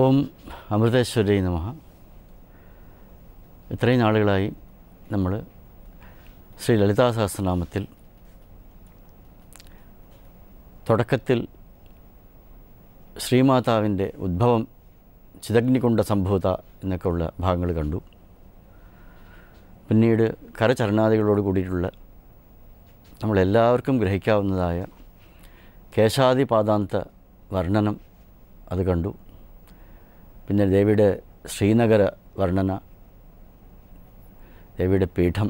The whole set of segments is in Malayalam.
ഓം അമൃതേശ്വരൈ നമ ഇത്രയും നാളുകളായി നമ്മൾ ശ്രീ ലളിതാ സഹസ്രനാമത്തിൽ തുടക്കത്തിൽ ശ്രീമാതാവിൻ്റെ ഉദ്ഭവം ചിതഗ്നികുണ്ട സംഭവത എന്നൊക്കെയുള്ള ഭാഗങ്ങൾ കണ്ടു പിന്നീട് കരചരണാദികളോട് കൂടിയിട്ടുള്ള നമ്മളെല്ലാവർക്കും ഗ്രഹിക്കാവുന്നതായ കേശാദിപാദാന്ത വർണ്ണനം അത് കണ്ടു പിന്നെ ദേവിയുടെ ശ്രീനഗർ വർണ്ണന ദേവിയുടെ പീഠം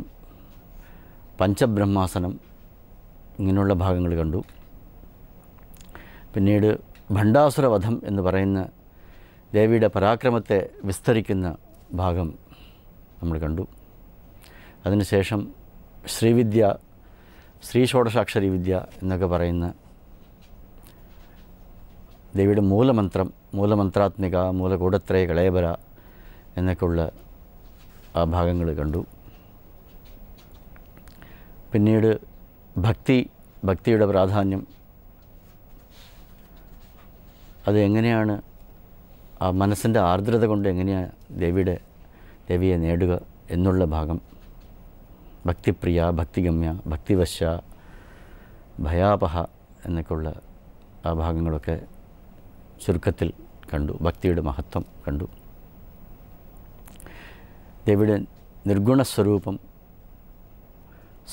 പഞ്ചബ്രഹ്മാസനം ഇങ്ങനെയുള്ള ഭാഗങ്ങൾ കണ്ടു പിന്നീട് ഭണ്ഡാസുരവധം എന്ന് പറയുന്ന ദേവിയുടെ പരാക്രമത്തെ വിസ്തരിക്കുന്ന ഭാഗം നമ്മൾ കണ്ടു അതിനുശേഷം ശ്രീവിദ്യ ശ്രീ ഷോഡശാക്ഷരി വിദ്യ എന്നൊക്കെ പറയുന്ന ദേവിയുടെ മൂലമന്ത്രം മൂലമന്ത്രാത്മിക മൂലകൂടത്രയ കളേബര എന്നൊക്കെയുള്ള ആ ഭാഗങ്ങൾ കണ്ടു പിന്നീട് ഭക്തി ഭക്തിയുടെ പ്രാധാന്യം അത് എങ്ങനെയാണ് ആ മനസ്സിൻ്റെ ആർദ്രത കൊണ്ട് എങ്ങനെയാണ് ദേവിയുടെ ദേവിയെ നേടുക എന്നുള്ള ഭാഗം ഭക്തിപ്രിയ ഭക്തിഗമ്യ ഭക്തിവശ്യ ഭയാപഹ എന്നൊക്കെയുള്ള ആ ഭാഗങ്ങളൊക്കെ ചുരുക്കത്തിൽ കണ്ടു ഭക്തിയുടെ മഹത്വം കണ്ടു ദേവിയുടെ നിർഗുണസ്വരൂപം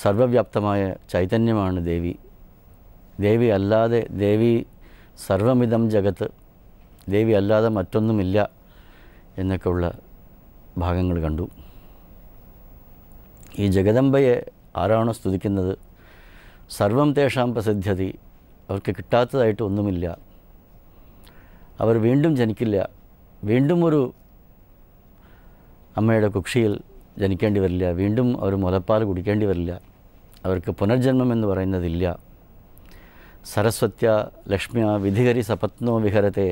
സർവവ്യാപ്തമായ ചൈതന്യമാണ് ദേവി ദേവി അല്ലാതെ ദേവി സർവമിതം ജഗത്ത് ദേവി അല്ലാതെ മറ്റൊന്നുമില്ല എന്നൊക്കെയുള്ള ഭാഗങ്ങൾ കണ്ടു ഈ ജഗദംബയെ ആരാണോ സ്തുതിക്കുന്നത് സർവം തേഷാം പ്രസിദ്ധ്യതി അവർക്ക് കിട്ടാത്തതായിട്ട് ഒന്നുമില്ല അവർ വീണ്ടും ജനിക്കില്ല വീണ്ടും ഒരു അമ്മയുടെ കുക്ഷിയിൽ ജനിക്കേണ്ടി വരില്ല വീണ്ടും അവർ മുലപ്പാൽ കുടിക്കേണ്ടി വരില്ല അവർക്ക് പുനർജന്മം എന്ന് പറയുന്നതില്ല സരസ്വത്യ ലക്ഷ്മ്യ വിധികരി സപത്നോ വിഹരത്തെ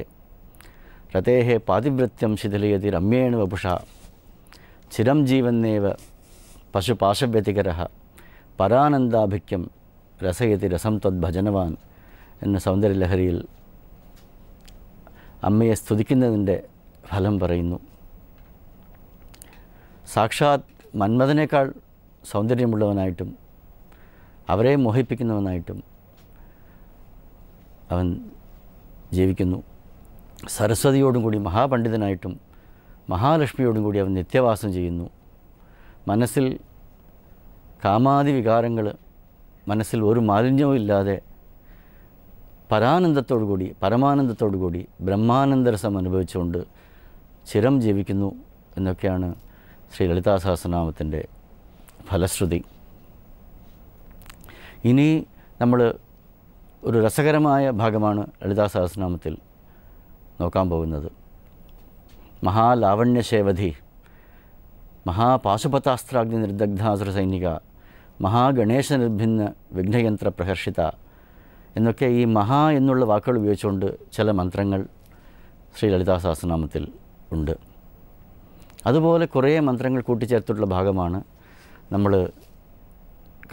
രഥേഹെ പാതിവ്രത്യം ശിഥിലയതി രമ്യേണ വപുഷ ചിരം ജീവന്നേവ പശുപാശവ്യതികര പരാനന്ദാഭിക്യം രസയതി രസം തദ്ഭജനവാൻ എന്ന സൗന്ദര്യലഹരിയിൽ അമ്മയെ സ്തുതിക്കുന്നതിൻ്റെ ഫലം പറയുന്നു സാക്ഷാത് മന്മഥനേക്കാൾ സൗന്ദര്യമുള്ളവനായിട്ടും അവരെ മോഹിപ്പിക്കുന്നവനായിട്ടും അവൻ ജീവിക്കുന്നു സരസ്വതിയോടും കൂടി മഹാപണ്ഡിതനായിട്ടും മഹാലക്ഷ്മിയോടും കൂടി അവൻ നിത്യവാസം ചെയ്യുന്നു മനസ്സിൽ കാമാതി വികാരങ്ങൾ മനസ്സിൽ ഒരു മാലിന്യവും ഇല്ലാതെ പരാനന്ദത്തോടുകൂടി കൂടി പരമാനന്ദത്തോടു കൂടി ബ്രഹ്മാനന്ദരസം അനുഭവിച്ചുകൊണ്ട് ചിരം ജീവിക്കുന്നു എന്നൊക്കെയാണ് ശ്രീ ലളിതാ സഹസ്രനാമത്തിൻ്റെ ഫലശ്രുതി ഇനി നമ്മൾ ഒരു രസകരമായ ഭാഗമാണ് ലളിതാ സഹസ്രനാമത്തിൽ നോക്കാൻ പോകുന്നത് മഹാലാവണ്യശേവധി മഹാപാശുപതാസ്ത്രാഗ്നി നിർദഗ്ധാസുര സൈനിക മഹാഗണേശ നിർഭിന്ന വിഘ്നയന്ത്ര പ്രഹർഷിത എന്നൊക്കെ ഈ മഹാ എന്നുള്ള വാക്കുകൾ ഉപയോഗിച്ചുകൊണ്ട് ചില മന്ത്രങ്ങൾ ശ്രീ ലളിതാ സഹസ്രനാമത്തിൽ ഉണ്ട് അതുപോലെ കുറേ മന്ത്രങ്ങൾ കൂട്ടിച്ചേർത്തിട്ടുള്ള ഭാഗമാണ് നമ്മൾ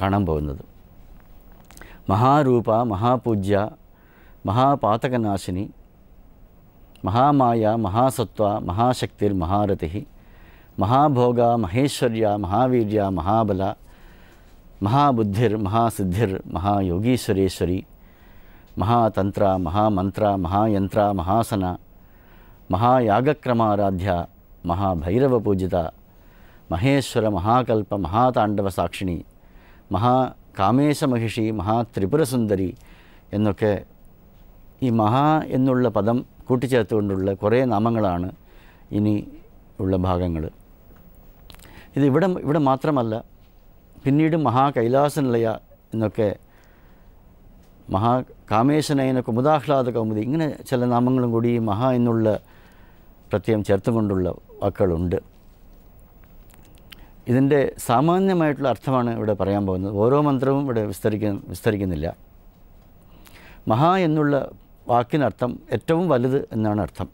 കാണാൻ പോകുന്നത് മഹാരൂപ മഹാപൂജ്യ മഹാപാതകനാശിനി മഹാമായ മഹാസത്വ മഹാശക്തിർ മഹാരഥി മഹാഭോഗ മഹേശ്വര്യ മഹാവീര്യ മഹാബല മഹാബുദ്ധിർ മഹാസിദ്ധിർ മഹായോഗീശ്വരേശ്വരി മഹാതന്ത്ര മഹാമന്ത്ര മഹായന്ത്ര മഹാസന മഹായാഗക്രമാരാധ്യ മഹാഭൈരവ പൂജിത മഹേശ്വര ಮಹಾಕಲ್ಪ മഹാതാണ്ഡവ സാക്ഷിണി മഹാ കാമേശമഹിഷി മഹാത്രിപുരസുന്ദരി എന്നൊക്കെ ഈ മഹാ എന്നുള്ള പദം കൂട്ടിച്ചേർത്തുകൊണ്ടുള്ള കുറേ നാമങ്ങളാണ് ഇനി ഉള്ള ഭാഗങ്ങൾ ഇത് ഇവിടെ ഇവിടെ മാത്രമല്ല പിന്നീട് മഹാ കൈലാസനിലയ എന്നൊക്കെ മഹാ മഹാകാമേശനയന കുമുദാഹ്ലാദ കൗമുദി ഇങ്ങനെ ചില നാമങ്ങളും കൂടി ഈ മഹാ എന്നുള്ള പ്രത്യയം ചേർത്തുകൊണ്ടുള്ള വാക്കുകളുണ്ട് ഇതിൻ്റെ സാമാന്യമായിട്ടുള്ള അർത്ഥമാണ് ഇവിടെ പറയാൻ പോകുന്നത് ഓരോ മന്ത്രവും ഇവിടെ വിസ്തരിക്ക വിസ്തരിക്കുന്നില്ല മഹാ എന്നുള്ള വാക്കിനർത്ഥം ഏറ്റവും വലുത് എന്നാണ് അർത്ഥം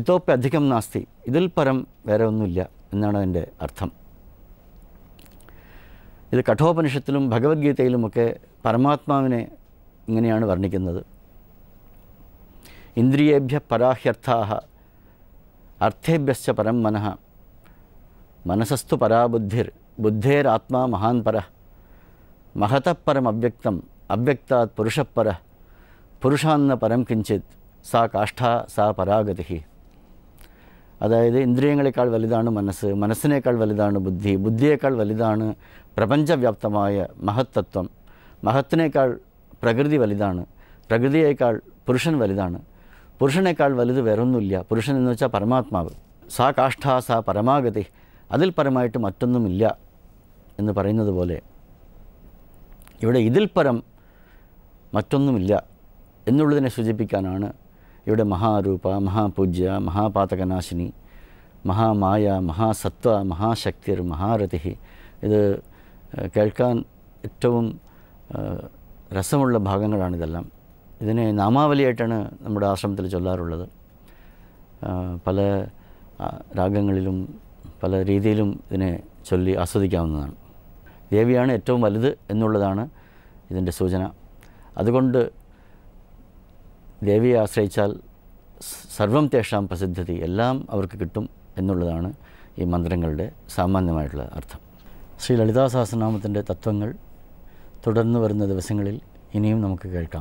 ഇതോപ്പ് അധികം നാസ്തി ഇതിൽ പരം വേറെ ഒന്നുമില്ല എന്നാണ് അതിൻ്റെ അർത്ഥം ഇത് കഠോപനിഷത്തിലും ഭഗവത്ഗീതയിലുമൊക്കെ പരമാത്മാവിനെ ഇങ്ങനെയാണ് വർണ്ണിക്കുന്നത് ഇന്ദ്രിയേഭ്യ പരാഹ്യർത്ഥാ അർത്ഥേഭ്യശ്ച പരം മനഃ മനസ്സസ്തു പരാബുദ്ധിർ ബുദ്ധേരാത്മാ മഹാൻ പര മഹതപരം അവ്യക്തം അവ്യക്താത് പുരുഷപ്പര പുരുഷാന്ന പരം കിഞ്ചിത് സാ കാഷ്ഠ സാ പരാഗതി അതായത് ഇന്ദ്രിയങ്ങളെക്കാൾ വലുതാണ് മനസ്സ് മനസ്സിനേക്കാൾ വലുതാണ് ബുദ്ധി ബുദ്ധിയേക്കാൾ വലുതാണ് പ്രപഞ്ചവ്യാപ്തമായ മഹത്തത്വം മഹത്തിനേക്കാൾ പ്രകൃതി വലുതാണ് പ്രകൃതിയേക്കാൾ പുരുഷൻ വലുതാണ് പുരുഷനേക്കാൾ വലുത് വേറൊന്നുമില്ല പുരുഷൻ എന്ന് വെച്ചാൽ പരമാത്മാവ് സാ കാഷ്ഠ സാ പരമാഗതി അതിൽ പരമായിട്ട് മറ്റൊന്നുമില്ല എന്ന് പറയുന്നത് പോലെ ഇവിടെ ഇതിൽ പരം മറ്റൊന്നുമില്ല എന്നുള്ളതിനെ സൂചിപ്പിക്കാനാണ് ഇവിടെ മഹാരൂപ മഹാപൂജ്യ മഹാപാതകനാശിനി മഹാമായ മഹാസത്വ മഹാശക്തിർ മഹാരഥി ഇത് കേൾക്കാൻ ഏറ്റവും രസമുള്ള ഭാഗങ്ങളാണിതെല്ലാം ഇതിനെ നാമാവലിയായിട്ടാണ് നമ്മുടെ ആശ്രമത്തിൽ ചൊല്ലാറുള്ളത് പല രാഗങ്ങളിലും പല രീതിയിലും ഇതിനെ ചൊല്ലി ആസ്വദിക്കാവുന്നതാണ് ദേവിയാണ് ഏറ്റവും വലുത് എന്നുള്ളതാണ് ഇതിൻ്റെ സൂചന അതുകൊണ്ട് ദേവിയെ ആശ്രയിച്ചാൽ സർവം തേഷാം പ്രസിദ്ധതി എല്ലാം അവർക്ക് കിട്ടും എന്നുള്ളതാണ് ഈ മന്ത്രങ്ങളുടെ സാമാന്യമായിട്ടുള്ള അർത്ഥം ശ്രീ ലളിതാ സഹസ്രനാമത്തിൻ്റെ തത്വങ്ങൾ തുടർന്ന് വരുന്ന ദിവസങ്ങളിൽ ഇനിയും നമുക്ക് കേൾക്കാം